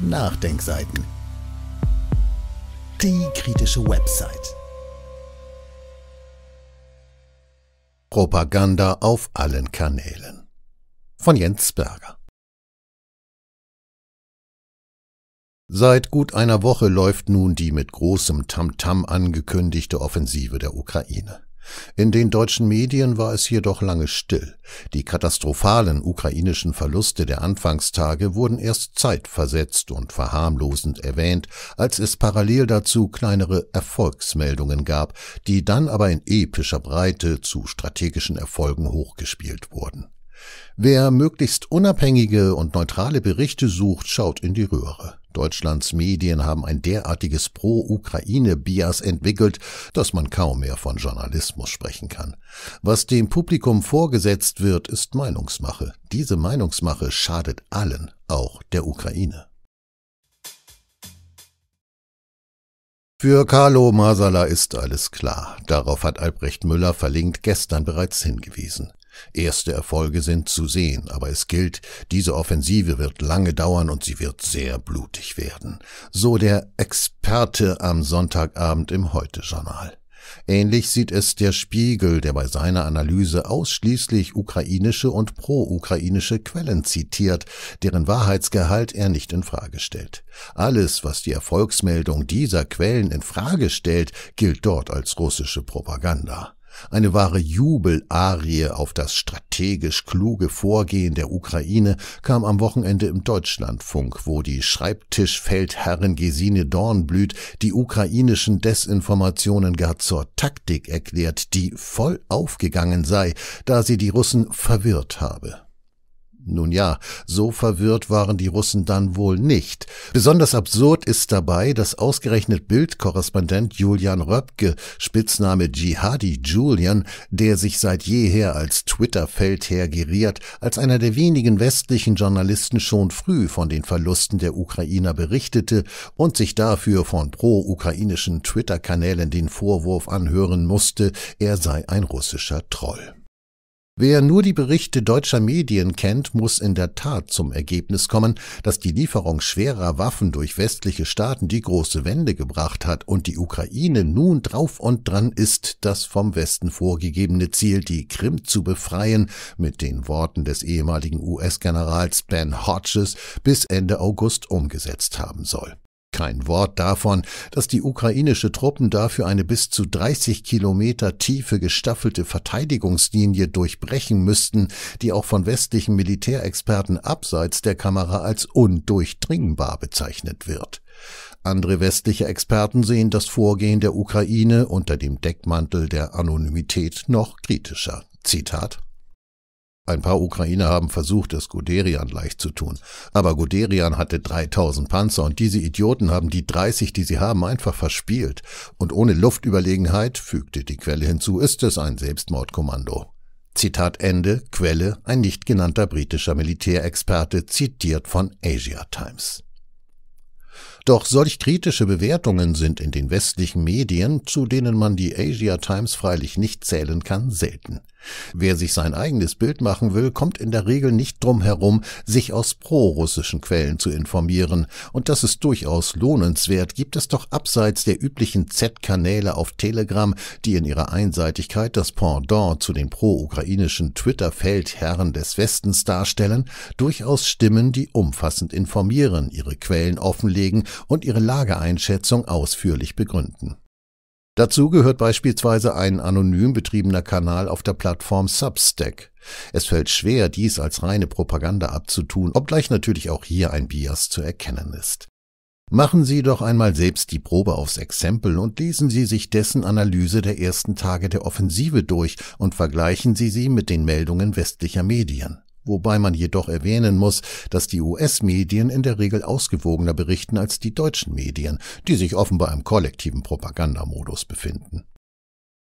Nachdenkseiten. Die kritische Website. Propaganda auf allen Kanälen. Von Jens Berger. Seit gut einer Woche läuft nun die mit großem Tamtam -Tam angekündigte Offensive der Ukraine. In den deutschen Medien war es jedoch lange still. Die katastrophalen ukrainischen Verluste der Anfangstage wurden erst zeitversetzt und verharmlosend erwähnt, als es parallel dazu kleinere Erfolgsmeldungen gab, die dann aber in epischer Breite zu strategischen Erfolgen hochgespielt wurden. Wer möglichst unabhängige und neutrale Berichte sucht, schaut in die Röhre. Deutschlands Medien haben ein derartiges Pro-Ukraine-Bias entwickelt, dass man kaum mehr von Journalismus sprechen kann. Was dem Publikum vorgesetzt wird, ist Meinungsmache. Diese Meinungsmache schadet allen, auch der Ukraine. Für Carlo Masala ist alles klar. Darauf hat Albrecht Müller verlinkt gestern bereits hingewiesen. Erste Erfolge sind zu sehen, aber es gilt, diese Offensive wird lange dauern und sie wird sehr blutig werden. So der Experte am Sonntagabend im Heute-Journal. Ähnlich sieht es der Spiegel, der bei seiner Analyse ausschließlich ukrainische und pro-ukrainische Quellen zitiert, deren Wahrheitsgehalt er nicht in Frage stellt. Alles, was die Erfolgsmeldung dieser Quellen in Frage stellt, gilt dort als russische Propaganda. Eine wahre Jubelarie auf das strategisch kluge Vorgehen der Ukraine kam am Wochenende im Deutschlandfunk, wo die Schreibtischfeldherrin Gesine Dornblüt die ukrainischen Desinformationen gar zur Taktik erklärt, die voll aufgegangen sei, da sie die Russen verwirrt habe. Nun ja, so verwirrt waren die Russen dann wohl nicht. Besonders absurd ist dabei, dass ausgerechnet Bildkorrespondent Julian Röpke, Spitzname Jihadi Julian, der sich seit jeher als Twitter-Feldherr geriert, als einer der wenigen westlichen Journalisten schon früh von den Verlusten der Ukrainer berichtete und sich dafür von pro-ukrainischen Twitter-Kanälen den Vorwurf anhören musste, er sei ein russischer Troll. Wer nur die Berichte deutscher Medien kennt, muss in der Tat zum Ergebnis kommen, dass die Lieferung schwerer Waffen durch westliche Staaten die große Wende gebracht hat und die Ukraine nun drauf und dran ist, das vom Westen vorgegebene Ziel, die Krim zu befreien, mit den Worten des ehemaligen US-Generals Ben Hodges bis Ende August umgesetzt haben soll. Kein Wort davon, dass die ukrainische Truppen dafür eine bis zu 30 Kilometer tiefe gestaffelte Verteidigungslinie durchbrechen müssten, die auch von westlichen Militärexperten abseits der Kamera als undurchdringbar bezeichnet wird. Andere westliche Experten sehen das Vorgehen der Ukraine unter dem Deckmantel der Anonymität noch kritischer. Zitat ein paar Ukrainer haben versucht, es Guderian leicht zu tun. Aber Guderian hatte 3000 Panzer und diese Idioten haben die 30, die sie haben, einfach verspielt. Und ohne Luftüberlegenheit, fügte die Quelle hinzu, ist es ein Selbstmordkommando. Zitat Ende, Quelle, ein nicht genannter britischer Militärexperte, zitiert von Asia Times. Doch solch kritische Bewertungen sind in den westlichen Medien, zu denen man die Asia Times freilich nicht zählen kann, selten. Wer sich sein eigenes Bild machen will, kommt in der Regel nicht drum herum, sich aus prorussischen Quellen zu informieren, und das ist durchaus lohnenswert, gibt es doch abseits der üblichen Z-Kanäle auf Telegram, die in ihrer Einseitigkeit das Pendant zu den pro-ukrainischen Twitter-Feldherren des Westens darstellen, durchaus Stimmen, die umfassend informieren, ihre Quellen offenlegen und ihre Lageeinschätzung ausführlich begründen. Dazu gehört beispielsweise ein anonym betriebener Kanal auf der Plattform Substack. Es fällt schwer, dies als reine Propaganda abzutun, obgleich natürlich auch hier ein Bias zu erkennen ist. Machen Sie doch einmal selbst die Probe aufs Exempel und lesen Sie sich dessen Analyse der ersten Tage der Offensive durch und vergleichen Sie sie mit den Meldungen westlicher Medien wobei man jedoch erwähnen muss, dass die US-Medien in der Regel ausgewogener berichten als die deutschen Medien, die sich offenbar im kollektiven Propagandamodus befinden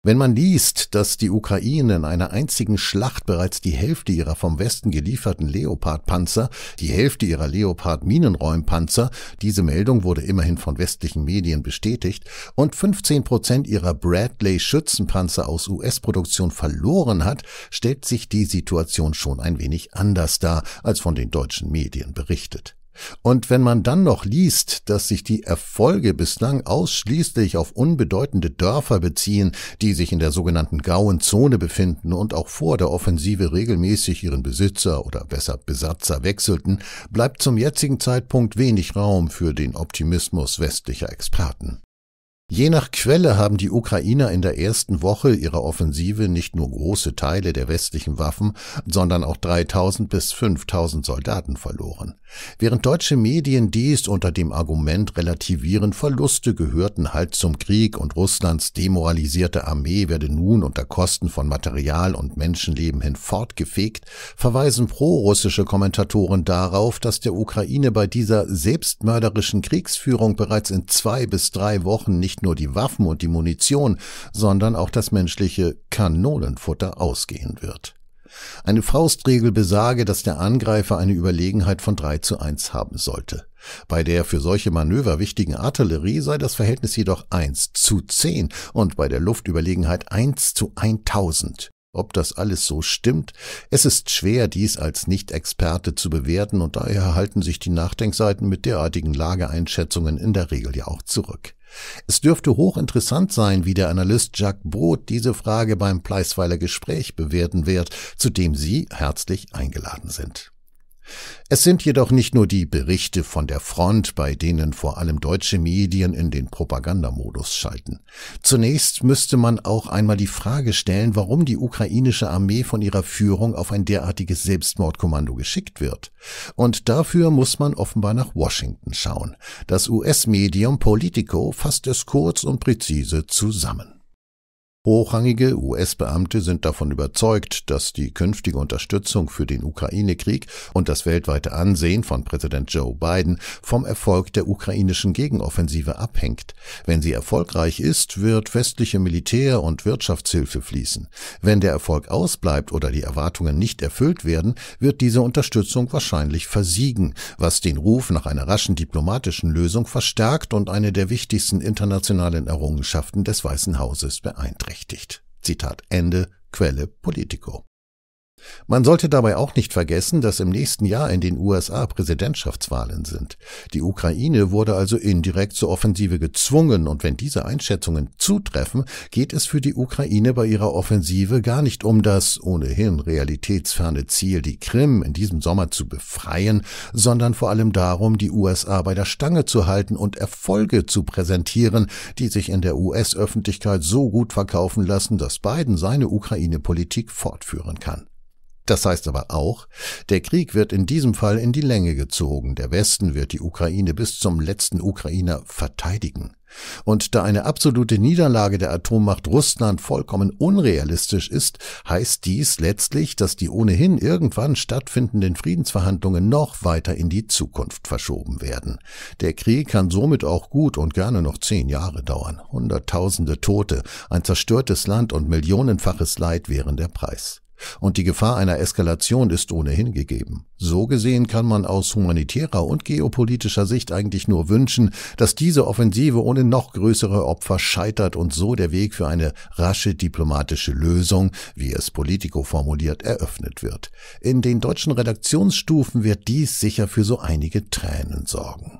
wenn man liest, dass die Ukraine in einer einzigen Schlacht bereits die Hälfte ihrer vom Westen gelieferten Leopardpanzer, die Hälfte ihrer Leopard-Minenräumpanzer, diese Meldung wurde immerhin von westlichen Medien bestätigt, und 15 Prozent ihrer Bradley-Schützenpanzer aus US-Produktion verloren hat, stellt sich die Situation schon ein wenig anders dar, als von den deutschen Medien berichtet. Und wenn man dann noch liest, dass sich die Erfolge bislang ausschließlich auf unbedeutende Dörfer beziehen, die sich in der sogenannten grauen Zone befinden und auch vor der Offensive regelmäßig ihren Besitzer oder besser Besatzer wechselten, bleibt zum jetzigen Zeitpunkt wenig Raum für den Optimismus westlicher Experten. Je nach Quelle haben die Ukrainer in der ersten Woche ihrer Offensive nicht nur große Teile der westlichen Waffen, sondern auch 3000 bis 5000 Soldaten verloren. Während deutsche Medien dies unter dem Argument relativieren, Verluste gehörten halt zum Krieg und Russlands demoralisierte Armee werde nun unter Kosten von Material und Menschenleben hin fortgefegt, verweisen prorussische Kommentatoren darauf, dass der Ukraine bei dieser selbstmörderischen Kriegsführung bereits in zwei bis drei Wochen nicht nur die Waffen und die Munition, sondern auch das menschliche Kanonenfutter ausgehen wird. Eine Faustregel besage, dass der Angreifer eine Überlegenheit von 3 zu 1 haben sollte. Bei der für solche Manöver wichtigen Artillerie sei das Verhältnis jedoch 1 zu 10 und bei der Luftüberlegenheit 1 zu 1000. Ob das alles so stimmt? Es ist schwer, dies als Nicht-Experte zu bewerten und daher halten sich die Nachdenkseiten mit derartigen Lageeinschätzungen in der Regel ja auch zurück. Es dürfte hochinteressant sein, wie der Analyst Jacques Brot diese Frage beim Pleisweiler Gespräch bewerten wird, zu dem Sie herzlich eingeladen sind. Es sind jedoch nicht nur die Berichte von der Front, bei denen vor allem deutsche Medien in den Propagandamodus schalten. Zunächst müsste man auch einmal die Frage stellen, warum die ukrainische Armee von ihrer Führung auf ein derartiges Selbstmordkommando geschickt wird. Und dafür muss man offenbar nach Washington schauen. Das US-Medium Politico fasst es kurz und präzise zusammen. Hochrangige US-Beamte sind davon überzeugt, dass die künftige Unterstützung für den Ukraine-Krieg und das weltweite Ansehen von Präsident Joe Biden vom Erfolg der ukrainischen Gegenoffensive abhängt. Wenn sie erfolgreich ist, wird westliche Militär- und Wirtschaftshilfe fließen. Wenn der Erfolg ausbleibt oder die Erwartungen nicht erfüllt werden, wird diese Unterstützung wahrscheinlich versiegen, was den Ruf nach einer raschen diplomatischen Lösung verstärkt und eine der wichtigsten internationalen Errungenschaften des Weißen Hauses beeinträchtigt berechtigt. Zitat Ende, Quelle Politico. Man sollte dabei auch nicht vergessen, dass im nächsten Jahr in den USA Präsidentschaftswahlen sind. Die Ukraine wurde also indirekt zur Offensive gezwungen und wenn diese Einschätzungen zutreffen, geht es für die Ukraine bei ihrer Offensive gar nicht um das ohnehin realitätsferne Ziel, die Krim in diesem Sommer zu befreien, sondern vor allem darum, die USA bei der Stange zu halten und Erfolge zu präsentieren, die sich in der US-Öffentlichkeit so gut verkaufen lassen, dass Biden seine Ukraine-Politik fortführen kann. Das heißt aber auch, der Krieg wird in diesem Fall in die Länge gezogen, der Westen wird die Ukraine bis zum letzten Ukrainer verteidigen. Und da eine absolute Niederlage der Atommacht Russland vollkommen unrealistisch ist, heißt dies letztlich, dass die ohnehin irgendwann stattfindenden Friedensverhandlungen noch weiter in die Zukunft verschoben werden. Der Krieg kann somit auch gut und gerne noch zehn Jahre dauern. Hunderttausende Tote, ein zerstörtes Land und millionenfaches Leid wären der Preis. Und die Gefahr einer Eskalation ist ohnehin gegeben. So gesehen kann man aus humanitärer und geopolitischer Sicht eigentlich nur wünschen, dass diese Offensive ohne noch größere Opfer scheitert und so der Weg für eine rasche diplomatische Lösung, wie es Politico formuliert, eröffnet wird. In den deutschen Redaktionsstufen wird dies sicher für so einige Tränen sorgen.